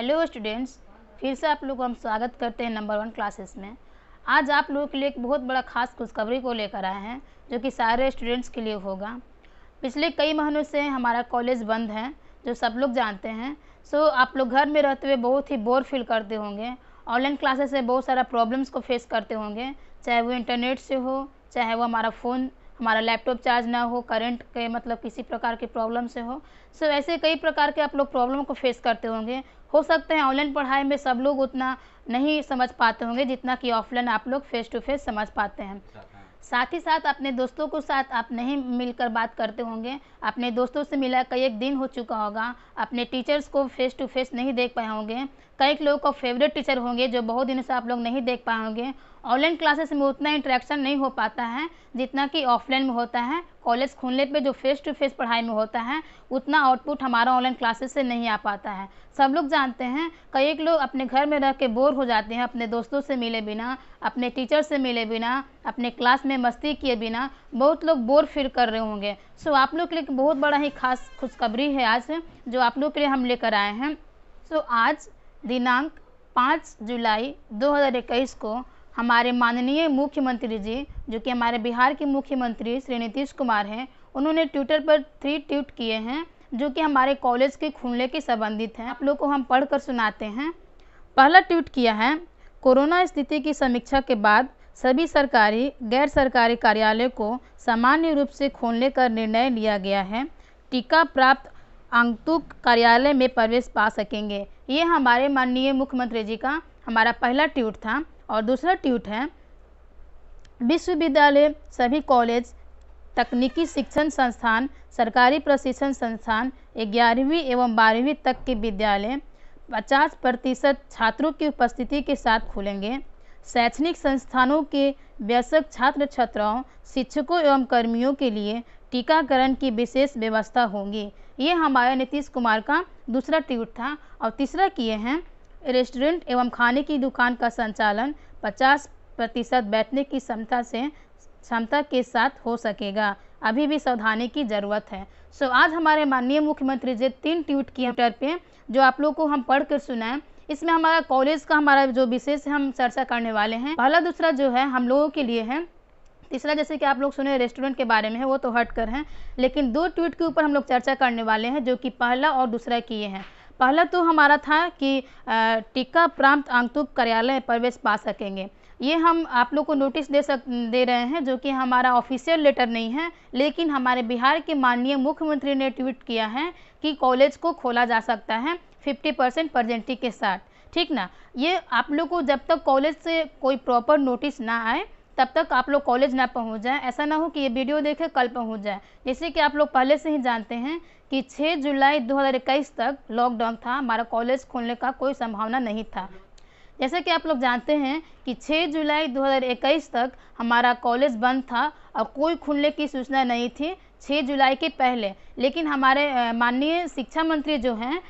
hello students फिर से आप लोग हम स्वागत करते हैं नंबर वन क्लासेस में आज आप लोगों के लिए एक बहुत बड़ा खास खुशखबरी को लेकर आए हैं जो कि सारे स्टूडेंट्स के लिए होगा पिछले कई महीनों से हमारा कॉलेज बंद है जो सब लोग जानते हैं सो आप लोग घर में रहते हुए बहुत ही बोर फील करते होंगे ऑनलाइन क्लासेस से बहुत सारा प्रॉब्लम्स को फेस करते होंगे चाहे वो इंटरनेट से हो चाहे वो हमारा फ़ोन हमारा लैपटॉप चार्ज ना हो करंट के मतलब किसी प्रकार की प्रॉब्लम से हो सो so, ऐसे कई प्रकार के आप लोग प्रॉब्लम को फेस करते होंगे हो सकता है ऑनलाइन पढ़ाई में सब लोग उतना नहीं समझ पाते होंगे जितना कि ऑफलाइन आप लोग फेस टू फेस समझ पाते हैं साथ ही साथ अपने दोस्तों के साथ आप नहीं मिलकर बात करते होंगे अपने दोस्तों से मिला कई एक दिन हो चुका होगा अपने टीचर्स को फेस टू फेस नहीं देख पाए होंगे कई लोगों का फेवरेट टीचर होंगे जो बहुत दिनों से आप लोग नहीं देख पाए होंगे ऑनलाइन क्लासेस में उतना इंट्रैक्शन नहीं हो पाता है जितना कि ऑफलाइन में होता है कॉलेज खोलने पे जो फेस टू फेस पढ़ाई में होता है उतना आउटपुट हमारा ऑनलाइन क्लासेस से नहीं आ पाता है सब लोग जानते हैं कई एक लोग अपने घर में रह के बोर हो जाते हैं अपने दोस्तों से मिले बिना अपने टीचर से मिले बिना अपने क्लास में मस्ती किए बिना बहुत लोग बोर फिर कर रहे होंगे सो आप लोग के लिए बहुत बड़ा ही खास खुशखबरी है आज जो आप लोग के लिए हम लेकर आए हैं सो आज दिनांक पाँच जुलाई दो को हमारे माननीय मुख्यमंत्री जी जो कि हमारे बिहार के मुख्यमंत्री श्री नीतीश कुमार हैं उन्होंने ट्विटर पर थ्री ट्वीट किए हैं जो कि हमारे कॉलेज के खुलने के संबंधित हैं आप लोगों को हम पढ़कर सुनाते हैं पहला ट्वीट किया है कोरोना स्थिति की समीक्षा के बाद सभी सरकारी गैर सरकारी कार्यालय को सामान्य रूप से खोलने का निर्णय लिया गया है टीका प्राप्त आंगतुक कार्यालय में प्रवेश पा सकेंगे ये हमारे माननीय मुख्यमंत्री जी का हमारा पहला ट्वीट था और दूसरा ट्यूट है विश्वविद्यालय सभी कॉलेज तकनीकी शिक्षण संस्थान सरकारी प्रशिक्षण संस्थान ग्यारहवीं एवं बारहवीं तक के विद्यालय 50 प्रतिशत छात्रों की उपस्थिति के साथ खुलेंगे शैक्षणिक संस्थानों के व्यसक छात्र छात्राओं शिक्षकों एवं कर्मियों के लिए टीकाकरण की विशेष व्यवस्था होगी ये हमारा नीतीश कुमार का दूसरा ट्वीट था और तीसरा किए हैं रेस्टोरेंट एवं खाने की दुकान का संचालन 50 प्रतिशत बैठने की क्षमता से क्षमता के साथ हो सकेगा अभी भी सावधानी की जरूरत है सो so, आज हमारे माननीय मुख्यमंत्री जी तीन ट्वीट किए ट्विटर पे जो आप लोग को हम पढ़ कर सुनाए इसमें हमारा कॉलेज का हमारा जो विशेष हम चर्चा करने वाले हैं पहला दूसरा जो है हम लोगों के लिए है तीसरा जैसे कि आप लोग सुने रेस्टोरेंट के बारे में है वो तो हट कर हैं लेकिन दो ट्वीट के ऊपर हम लोग चर्चा करने वाले हैं जो कि पहला और दूसरा किए हैं पहला तो हमारा था कि टीका प्राप्त आंतुक कार्यालय प्रवेश पा सकेंगे ये हम आप लोग को नोटिस दे सक दे रहे हैं जो कि हमारा ऑफिशियल लेटर नहीं है लेकिन हमारे बिहार के माननीय मुख्यमंत्री ने ट्वीट किया है कि कॉलेज को खोला जा सकता है 50 परसेंट प्रजेंटी के साथ ठीक ना ये आप लोग को जब तक कॉलेज से कोई प्रॉपर नोटिस ना आए तब तक आप लोग कॉलेज ना पहुंच जाएं ऐसा ना हो कि ये वीडियो देखे कल पहुंच जाएं जैसे कि आप लोग पहले से ही जानते हैं कि 6 जुलाई 2021 तक लॉकडाउन था हमारा कॉलेज खोलने का कोई संभावना नहीं था जैसे कि आप लोग जानते हैं कि 6 जुलाई 2021 तक हमारा कॉलेज बंद था और कोई खुलने की सूचना नहीं थी 6 जुलाई के पहले लेकिन हमारे माननीय शिक्षा मंत्री जो हैं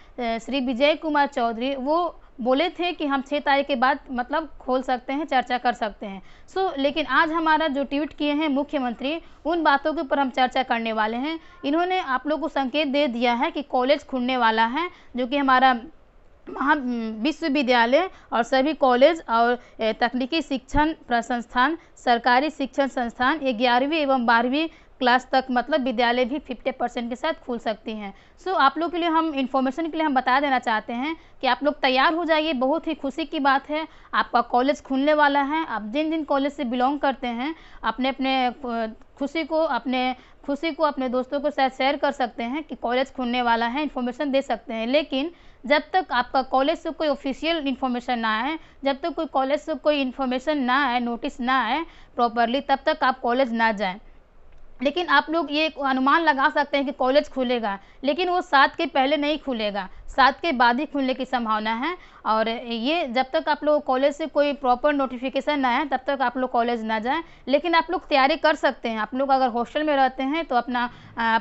श्री विजय कुमार चौधरी वो बोले थे कि हम छः तारीख के बाद मतलब खोल सकते हैं चर्चा कर सकते हैं सो so, लेकिन आज हमारा जो ट्वीट किए हैं मुख्यमंत्री उन बातों के ऊपर हम चर्चा करने वाले हैं इन्होंने आप लोग को संकेत दे दिया है कि कॉलेज खुलने वाला है जो कि हमारा महा विश्वविद्यालय और सभी कॉलेज और तकनीकी शिक्षण प्रसंस्थान सरकारी शिक्षण संस्थान ये ग्यारहवीं एवं बारहवीं क्लास तक मतलब विद्यालय भी फिफ्टी परसेंट के साथ खुल सकती हैं सो so, आप लोग के लिए हम इन्फॉर्मेशन के लिए हम बता देना चाहते हैं कि आप लोग तैयार हो जाइए बहुत ही खुशी की बात है आपका कॉलेज खुलने वाला है आप जिन जिन कॉलेज से बिलोंग करते हैं अपने अपने खुशी को अपने खुशी को अपने दोस्तों को साथ शेयर कर सकते हैं कि कॉलेज खुलने वाला है इन्फॉर्मेशन दे सकते हैं लेकिन जब तक आपका कॉलेज से कोई ऑफिशियल इन्फॉर्मेशन ना आए जब तक कोई कॉलेज से कोई इन्फॉर्मेशन ना आए नोटिस ना आए प्रॉपरली तब तक आप कॉलेज ना जाएं लेकिन आप लोग ये अनुमान लगा सकते हैं कि कॉलेज खुलेगा लेकिन वो सात के पहले नहीं खुलेगा सात के बाद ही खुलने की संभावना है और ये जब तक आप लोग कॉलेज से कोई प्रॉपर नोटिफिकेशन ना आए तब तक आप लोग कॉलेज ना जाएं लेकिन आप लोग तैयारी कर सकते हैं आप लोग अगर हॉस्टल में रहते हैं तो अपना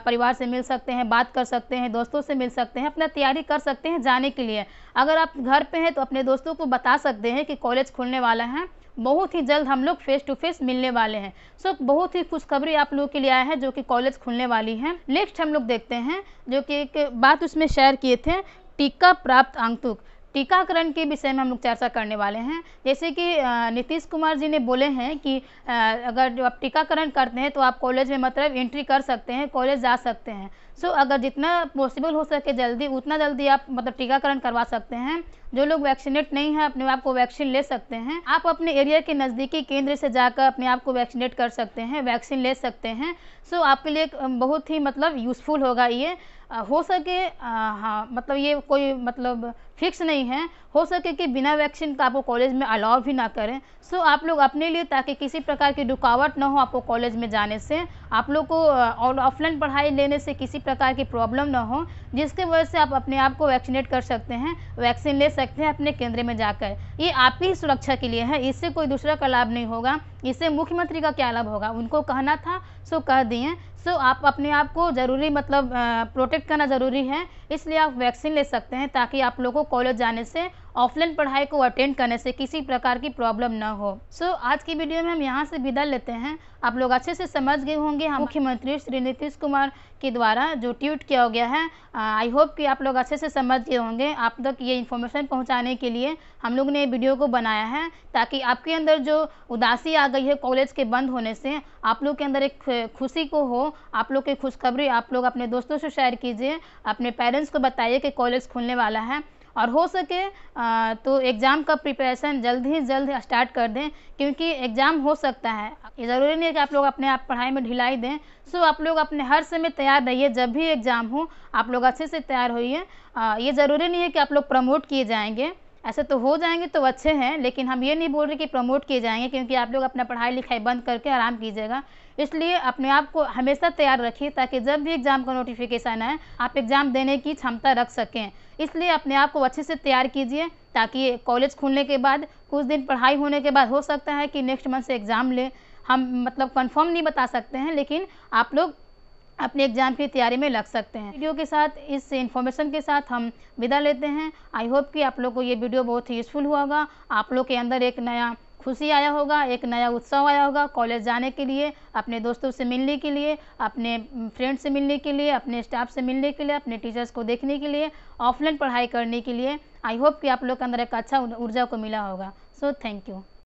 परिवार से मिल सकते हैं बात कर सकते हैं दोस्तों से मिल सकते हैं अपना तैयारी कर सकते हैं जाने के लिए अगर आप घर पर हैं तो अपने दोस्तों को बता सकते हैं कि कॉलेज खुलने वाला है बहुत ही जल्द हम लोग फेस टू फेस मिलने वाले हैं सो so, बहुत ही खुशखबरी आप लोगों के लिए आया है जो कि कॉलेज खुलने वाली है नेक्स्ट हम लोग देखते हैं जो कि एक बात उसमें शेयर किए थे टीका प्राप्त आंतुक टीकाकरण के विषय में हम लोग चर्चा करने वाले हैं जैसे कि नीतीश कुमार जी ने बोले हैं कि अगर जो आप टीकाकरण करते हैं तो आप कॉलेज में मतलब एंट्री कर सकते हैं कॉलेज जा सकते हैं सो so, अगर जितना पॉसिबल हो सके जल्दी उतना जल्दी आप मतलब टीकाकरण करवा सकते हैं जो लोग वैक्सीनेट नहीं है अपने आप को वैक्सीन ले सकते हैं आप अपने एरिया के नज़दीकी केंद्र से जाकर अपने आप को वैक्सीनेट कर सकते हैं वैक्सीन ले सकते हैं सो so, आपके लिए बहुत ही मतलब यूज़फुल होगा ये हो सके हाँ मतलब ये कोई मतलब फिक्स नहीं है हो सके कि बिना वैक्सीन का आपको कॉलेज में अलाउ भी ना करें सो so, आप लोग अपने लिए ताकि किसी प्रकार की रुकावट ना हो आपको कॉलेज में जाने से आप लोग को ऑफलाइन पढ़ाई लेने से किसी प्रकार की प्रॉब्लम ना हो जिसके वजह से आप अपने आप को वैक्सीनेट कर सकते हैं वैक्सीन ले सकते हैं अपने केंद्र में जाकर ये आपकी ही सुरक्षा के लिए है इससे कोई दूसरा का लाभ नहीं होगा इससे मुख्यमंत्री का क्या लाभ होगा उनको कहना था सो कह दिए सो आप अपने आप को ज़रूरी मतलब प्रोटेक्ट करना ज़रूरी है इसलिए आप वैक्सीन ले सकते हैं ताकि आप लोग को कॉलेज जाने से ऑफलाइन पढ़ाई को अटेंड करने से किसी प्रकार की प्रॉब्लम ना हो सो so, आज की वीडियो में हम यहाँ से विदा लेते हैं आप लोग अच्छे से समझ गए होंगे हम मुख्यमंत्री श्री नीतीश कुमार के द्वारा जो ट्वीट किया गया है आई होप कि आप लोग अच्छे से समझ गए होंगे आप तक ये इन्फॉर्मेशन पहुँचाने के लिए हम लोग ने वीडियो को बनाया है ताकि आपके अंदर जो उदासी आ गई है कॉलेज के बंद होने से आप लोग के अंदर एक खुशी को हो आप लोग की खुशखबरी आप लोग अपने दोस्तों से शेयर कीजिए अपने पेरेंट्स को बताइए कि कॉलेज खुलने वाला है और हो सके आ, तो एग्ज़ाम का प्रिपरेशन जल्द ही जल्द स्टार्ट कर दें क्योंकि एग्ज़ाम हो सकता है ये ज़रूरी नहीं है कि आप लोग अपने आप पढ़ाई में ढिलाई दें सो आप लोग अपने हर समय तैयार रहिए जब भी एग्ज़ाम हो आप लोग अच्छे से तैयार होइए ये ज़रूरी नहीं है कि आप लोग प्रमोट किए जाएंगे ऐसे तो हो जाएंगे तो अच्छे हैं लेकिन हम ये नहीं बोल रहे कि प्रमोट किए जाएंगे क्योंकि आप लोग अपना पढ़ाई लिखाई बंद करके आराम कीजिएगा इसलिए अपने आप को हमेशा तैयार रखिए ताकि जब भी एग्ज़ाम का नोटिफिकेशन आए आप एग्ज़ाम देने की क्षमता रख सकें इसलिए अपने आप को अच्छे से तैयार कीजिए ताकि कॉलेज खुलने के बाद कुछ दिन पढ़ाई होने के बाद हो सकता है कि नेक्स्ट मंथ से एग्ज़ाम लें हम मतलब कन्फर्म नहीं बता सकते हैं लेकिन आप लोग अपने एग्जाम की तैयारी में लग सकते हैं वीडियो के साथ इस इन्फॉर्मेशन के साथ हम विदा लेते हैं आई होप कि आप लोग को ये वीडियो बहुत ही यूज़फुल हुआ होगा आप लोग के अंदर एक नया खुशी आया होगा एक नया उत्साह आया होगा कॉलेज जाने के लिए अपने दोस्तों से मिलने के लिए अपने फ्रेंड से मिलने के लिए अपने स्टाफ से मिलने के लिए अपने टीचर्स को देखने के लिए ऑफलाइन पढ़ाई करने के लिए आई होप कि आप लोग के अंदर एक अच्छा ऊर्जा को मिला होगा सो थैंक यू